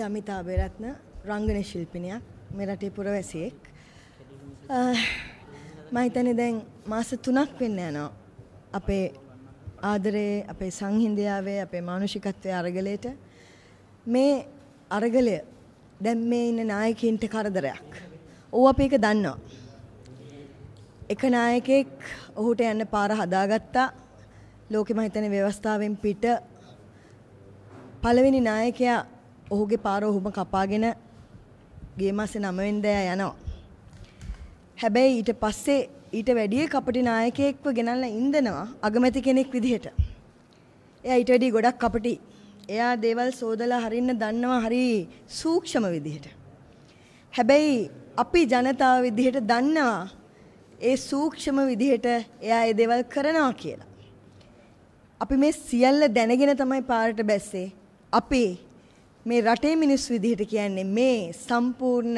මම දමිතා බෙරත්න රංගන ශිල්පිනියක් මෙරටේ පුරවැසියෙක්. මම හිතන්නේ දැන් මාස 3ක් වෙන්න යනවා. අපේ ආදරේ අපේ සංහින්දියාවේ අපේ මානුෂිකත්වයේ අරගලයට මේ අරගලය දැන් මේ ඉන්න නායකයින්ට කරදරයක්. ඔව් අපි ඒක දන්නවා. එක නායකෙක් ඔහුට යන්න පාර හදාගත්තා. ලෝකෙම හිතන ව්‍යවස්ථාවෙන් පිට පළවෙනි නායකයා ඔහුගේ පාර ඔහුම කපාගෙන ගේ මාසේ 9 වෙනිදා යනවා. හැබැයි ඊට පස්සේ ඊට වැඩිය කපටි නායකයෙක්ව ගෙනල්ලා ඉඳනවා අගමැති කෙනෙක් විදිහට. එයා ඊට වැඩිය ගොඩක් කපටි. එයා දේවල් සෝදලා හරින්න දන්නවා හරි සූක්ෂම විදිහට. හැබැයි අපි ජනතාව විදිහට දන්නවා ඒ සූක්ෂම විදිහට එයා ඒ දේවල් කරනවා කියලා. අපි මේ සියල්ල දැනගෙන තමයි පාරට බැස්සේ. අපේ මේ රටේ මිනිස්සු විදිහට කියන්නේ මේ සම්පූර්ණ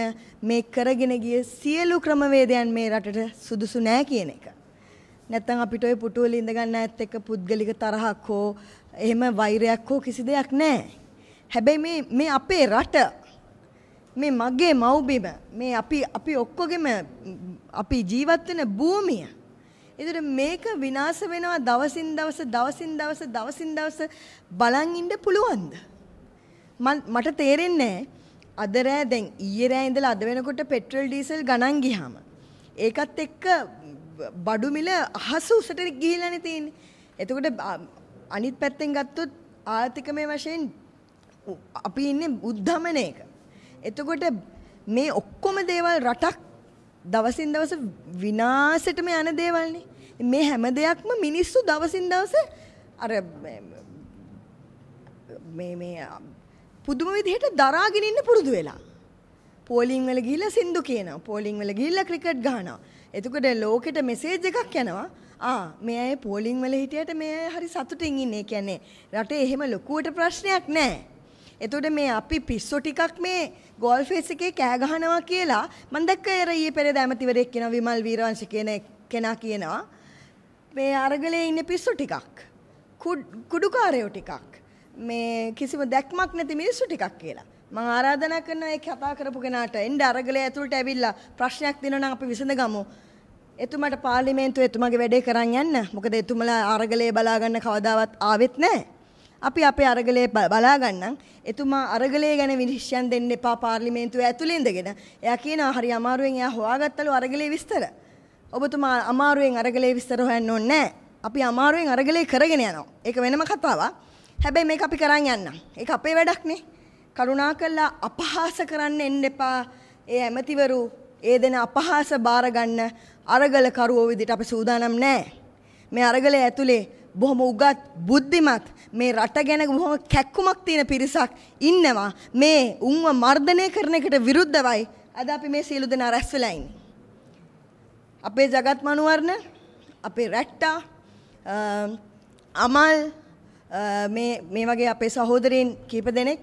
මේ කරගෙන ගිය සියලු ක්‍රමවේදයන් මේ රටට සුදුසු නෑ කියන එක. නැත්තම් අපිට ওই පුටු වල ඉඳ ගන්න ඇත් එක්ක පුද්ගලික තරහක් හෝ එහෙම වෛරයක් හෝ කිසි දෙයක් නැහැ. හැබැයි මේ මේ අපේ රට මේ මගේ මව්බිම මේ අපි අපි ඔක්කොගෙම අපි ජීවත් වෙන භූමිය. ඒතර මේක විනාශ වෙනවා දවසින් දවස දවසින් දවස දවසින් දවස බලන් ඉන්න පුළුවන්ද? මට තේරෙන්නේ අද රෑ දැන් ඊයේ රෑ ඉඳලා අද වෙනකොට පෙට්‍රල් ඩීසල් ගණන් ගියාම ඒකත් එක්ක බඩු මිල අහස උසට ගිහිලානේ තියෙන්නේ. එතකොට අනිත් පැත්තෙන් ගත්තොත් ආර්ථිකමය වශයෙන් අපි ඉන්නේ උද්ධමනයක. එතකොට මේ ඔක්කොම දේවල් රටක් දවසින් දවස විනාශයටම යන දේවල්නේ. මේ හැම දෙයක්ම මිනිස්සු දවසින් දවස අර මේ මේ පුදුම විදිහට දරාගෙන ඉන්න පුරුදු වෙලා. පෝලිං වල ගිහිල්ලා සින්දු කියනවා. පෝලිං වල ගිහිල්ලා ක්‍රිකට් ගහනවා. එතකොට ලෝකෙට මෙසේජ් එකක් යනවා. ආ මේ අය පෝලිං වල හිටියට මේ අය හරි සතුටින් ඉන්නේ. ඒ කියන්නේ රටේ එහෙම ලොකුවට ප්‍රශ්නයක් නැහැ. එතකොට මේ අපි පිස්සු ටිකක් මේ ගෝල් ෆේස් එකේ කෑ ගහනවා කියලා මම දැක්ක අර ඊයේ පෙරේද ඇමතිවරයෙක් කියන විමල් වීරවංශ කියන කෙනා කියනවා මේ අරගලේ ඉන්න පිස්සු ටිකක් කුඩුකාරයෝ ටිකක් මේ කිසිම දැක්මක් නැති මිනිස්සු ටිකක් කියලා. මම ආරාධනා කරනවා ඒ කතා කරපු කෙනාට එන්න අරගලේ ඇතුළට ඇවිල්ලා ප්‍රශ්නයක් දෙනවා නම් අපි විසඳ ගමු. එතුමාට පාර්ලිමේන්තුවේ එතුමාගේ වැඩේ කරන් යන්න. මොකද එතුමලා අරගලේ බලා ගන්න කවදාවත් ආවෙත් නැහැ. අපි අපේ අරගලේ බලා ගන්නම්. එතුමා අරගලේ ගැන විනිශ්චයන් දෙන්න එපා පාර්ලිමේන්තුවේ ඇතුළේ ඉඳගෙන. එයා කියනවා හරි අමාරුවෙන් එයා හොයාගත්තලු අරගලේ විස්තර. ඔබතුමා අමාරුවෙන් අරගලේ විස්තර හොයන්න ඕනේ නැහැ. අපි අමාරුවෙන් අරගලේ කරගෙන යනවා. ඒක වෙනම කතාවක්. හැබැයි මේක අපි කරන් යන්නම්. ඒක අපේ වැඩක්නේ. කරුණාකරලා අපහාස කරන්න එන්න එපා. ඒ ඇමතිවරු ඒ දෙන අපහාස බාර ගන්න අරගලකරුවෝ විදිහට අපි සූදානම් නෑ. මේ අරගලේ ඇතුලේ බොහොම උගත් බුද්ධිමත් මේ රට ගැන බොහොම කැක්කුමක් තියෙන පිරිසක් ඉන්නවා. මේ උන්ව මර්ධනය කරන එකට විරුද්ධවයි අද අපි මේ සියලු දෙනා රැස් වෙලා ඉන්නේ. අපේ జగත් මනුවර්ණ අපේ රැට්ටා අමල් මේ මේ වගේ අපේ සහෝදරයන් කීප දෙනෙක්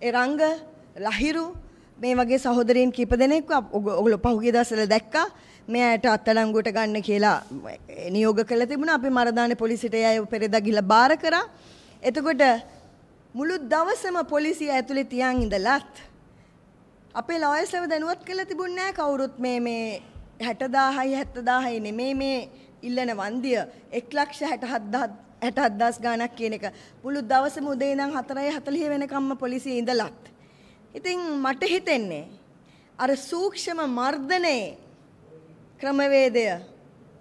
ඒ රංග ලහිරු මේ වගේ සහෝදරයන් කීප දෙනෙක් ඔගොල්ලෝ පහුගිය දවස්වල දැක්කා මේ ඇයට අත්අඩංගුවට ගන්න කියලා නියෝග කළ තිබුණා අපි මරදානේ පොලිසියට ඒ අය පෙරේදා ගිහලා බාර කරා එතකොට මුළු දවසම පොලිසිය ඇතුලේ තියන් ඉඳලත් අපේ ලෝයස්ලව දැනුවත් කළා තිබුණේ නැහැ කවුරුත් මේ මේ 60000යි 70000යි නෙමේ මේ ඉල්ලන වන්දිය 167000 ඇට අදස් ගානක් කියන එක මුළු දවසම උදේ ඉඳන් 4:40 වෙනකම්ම පොලිසිය ඉඳලත් ඉතින් මට හිතෙන්නේ අර සූක්ෂම මර්ධනයේ ක්‍රමවේදය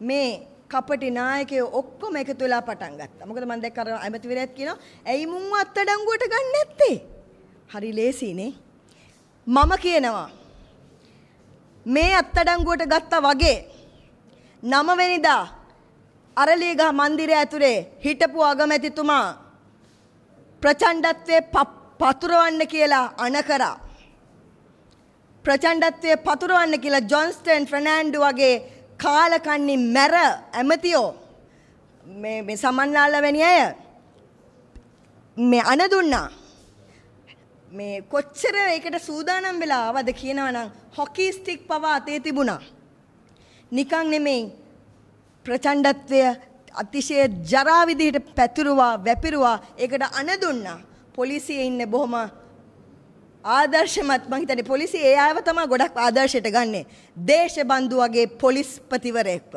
මේ කපටි නායකයෝ ඔක්කොම එකතු වෙලා පටන් ගත්තා. මොකද මම දැක්ක අර ඇමතිවරයාත් කියනවා ඇයි මුන්ව අත්අඩංගුවට ගන්න නැත්තේ? හරි ලේසිනේ. මම කියනවා මේ අත්අඩංගුවට ගත්තා වගේ නම වෙනිදා අරලීගහ මන්දිරය ඇතුලේ හිටපු අගමැතිතුමා ප්‍රචණ්ඩත්වයේ පතුරවන්න කියලා අණ කරා. ප්‍රචණ්ඩත්වයේ පතුරවන්න කියලා ජොන්ස්ටන් ෆර්නෑන්ඩු වගේ කාලකන්නි මැර ඇමතියෝ මේ මේ සමන්නාල වැනි අය මේ අණ දුන්නා. මේ කොච්චර ඒකට සූදානම් වෙලා ආවද කියනවනම් හොකි ස්ටික් පවා අතේ තිබුණා. නිකන් නෙමෙයි ප්‍රචණ්ඩත්වය අතිශය ජරා විදිහට පැතුරුවා වැපිරුවා ඒකට අණ දුන්නා. පොලිසිය ඉන්නේ බොහොම ආදර්ශමත් මං හිතන්නේ පොලිසිය ඒ ආයව තමයි ගොඩක් ආදර්ශයට ගන්නෙ. දේශබන්දු වගේ පොලිස්පතිවරයෙක්ව.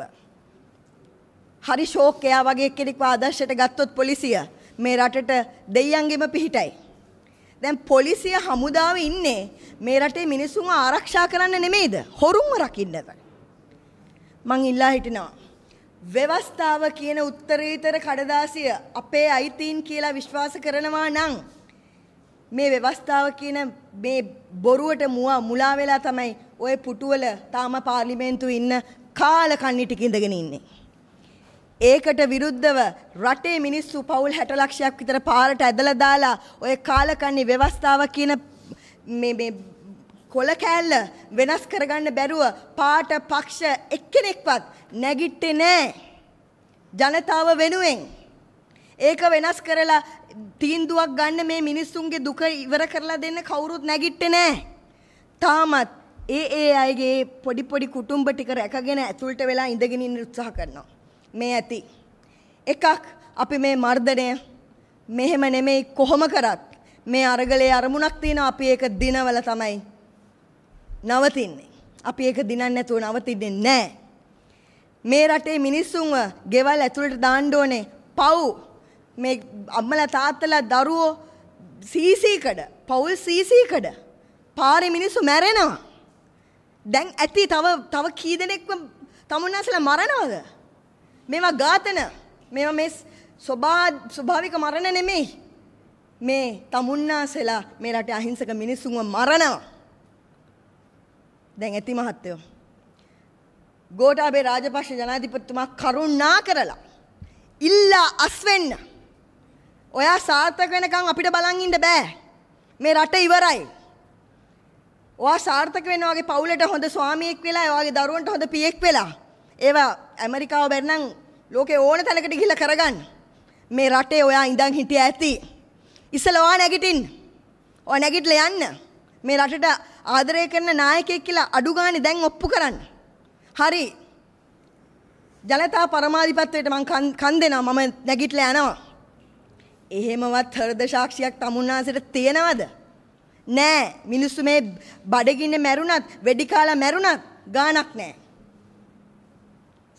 හරි ෂෝක් එයා වගේ කෙනෙක්ව ආදර්ශයට ගත්තොත් පොලිසිය මේ රටට දෙයියන්ගෙම පිහිටයි. දැන් පොලිසිය හමුදාව ඉන්නේ මේ රටේ මිනිස්සුන් ආරක්ෂා කරන්න නෙමෙයිද? හොරුන්ව රකින්නද? මං ඉල්ලා හිටිනවා. ව්‍යවස්ථාව කියන උත්තරීතර කඩදාසිය අපේ අයිතීන් කියලා විශ්වාස කරනවා නම් මේ ව්‍යවස්ථාව කියන මේ බොරුවට මුවා මුලා වෙලා තමයි ওই පුටුවල තාම පාර්ලිමේන්තු ඉන්න කාල කන්නි ටික ඉඳගෙන ඉන්නේ. ඒකට විරුද්ධව රටේ මිනිස්සු පවුල් 60 ලක්ෂයක් විතර පාරට ඇදලා දාලා ওই කාල කන්නි ව්‍යවස්ථාව කියන මේ මේ කොල කෑල්ල වෙනස් කරගන්න බැරුව පාට පක්ෂ එක්කෙනෙක්වත් නැගිට්ටේ නෑ. ජනතාව වෙනුවෙන්. ඒක වෙනස් කරලා තීන්දුවක් ගන්න මේ මිනිස්සුන්ගේ දුක ඉවර කරලා දෙන්න කවුරුත් නැගිට්ටේ නෑ. තාමත් ඒ ඒ අයගේ පොඩි පොඩි කුටුම්බ ටික රැකගෙන ඇතුළට වෙලා ඉඳගෙන ඉන්න උත්සාහ කරනවා. මේ ඇති. එකක් අපි මේ මර්ධනය මෙහෙම නෙමෙයි කොහොම කරත් මේ අරගලේ අරමුණක් තියෙනවා අපි ඒක දිනවල තමයි නවතින්නේ. අපි ඒක දිනන්න නැතුව නවතින්නේ නැහැ. මේ රටේ මිනිස්සුන්ව ගෙවල් ඇතුළට දාන්න ඕනේ. පව් මේ අම්මලා තාත්තලා දරුවෝ සීසීකඩ, පවුල් සීසීකඩ. පාරේ මිනිස්සු මැරෙනවා. දැන් ඇති තව තව කී දෙනෙක්ම තමුන්නාසලා මරණවද? මේවා ඝාතන. මේවා මේ ස්වභාවික මරණ නෙමෙයි. මේ තමුන්නාසලා මේ රටේ අහිංසක මිනිස්සුන්ව මරනවා. දැන් ඇති මහත්තයෝ. ගෝඨාභය රාජපක්ෂ ජනාධිපතිතුමා කරුණා කරලා ඉල්ලා අස්වෙන්න. ඔයා සාර්ථක වෙනකන් අපිට බලන් ඉන්න බෑ. මේ රට ඉවරයි. ඔයා සාර්ථක වෙනවා වගේ පවුලට හොඳ ස්වාමියෙක් වෙලා, ඔයාගේ දරුවන්ට හොඳ පියෙක් වෙලා. ඒවා ඇමරිකාව බැරනම් ලෝකේ ඕන තැනකට ගිහිල්ලා කරගන්න. මේ රටේ ඔයා ඉඳන් හිටිය ඇති. ඉස්සලා ඔයා නැගිටින්න. ඔයා නැගිටලා යන්න. මේ රටට ආදරය කරන නායකයෙක් කියලා අඩු ගානේ දැන් ඔප්පු කරන්න. හරි. ජනතා පරමාධිපත්වයට මං කන් දෙනවා මම නැගිටලා යනවා. එහෙමවත් හෘද සාක්ෂියක් තමුන්නාසට තියෙනවද? නෑ මිනිස්සු මේ බඩගින්නේ මැරුණත් වෙඩි කාලා මැරුණත් ගාණක් නෑ.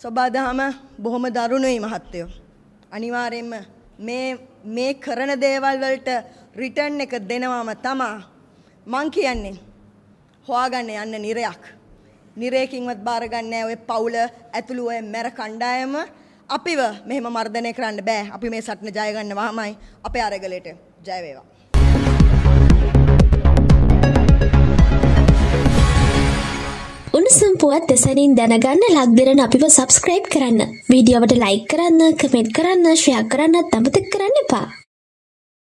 සබදාම බොහොම දරුණුයි මහත්තයෝ. අනිවාර්යයෙන්ම මේ මේ කරන දේවල් වලට රිටර්න් එක දෙනවම තමා මං කියන්නේ හොයාගන්න යන්න නිරයක්. නිරේකින්වත් බාරගන්නේ ඔය පවුල ඇතුළු ඔය මැර කණ්ඩායම අපිව මෙහෙම මර්ධනය කරන්න බෑ. අපි මේ සටන ජය ගන්නවාමයි අපේ අරගලයට ජය වේවා. උණුසුම් පුවත් දෙසැනින් දැනගන්න ලක්දෙරන අපිව සබස්ක්‍රයිබ් කරන්න. වීඩියෝවට ලයික් කරන්න කමෙන්ට් කරන්න ශ්‍රයක් කරන්නත් අමතක කරන්න එපා.